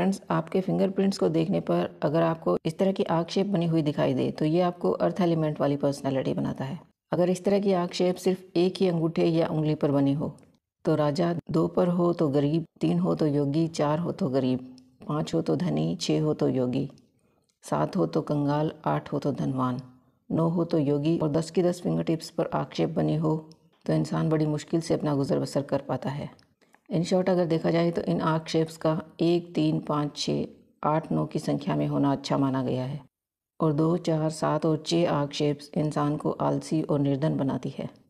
friends आपके fingerprints को देखने पर अगर आपको इस तरह की आग शेप बनी हुई दिखाई दे तो ये आपको अर्थ एलिमेंट वाली पर्सनैलिटी बनाता है अगर इस तरह की आग शेप सिर्फ एक ही अंगूठे या उंगली पर बनी हो तो राजा दो पर हो तो गरीब तीन हो तो योगी चार हो तो गरीब पाँच हो तो धनी छः हो तो योगी सात हो तो कंगाल आठ हो तो धनवान नौ हो तो योगी और दस की दस फिंगर टिप्स पर आक्षेप बनी हो तो इंसान बड़ी मुश्किल से अपना गुजर बसर कर पाता है इन शॉर्ट अगर देखा जाए तो इन आर्क शेप्स का एक तीन पाँच छः आठ नौ की संख्या में होना अच्छा माना गया है और दो चार सात और छः आर्क शेप्स इंसान को आलसी और निर्धन बनाती है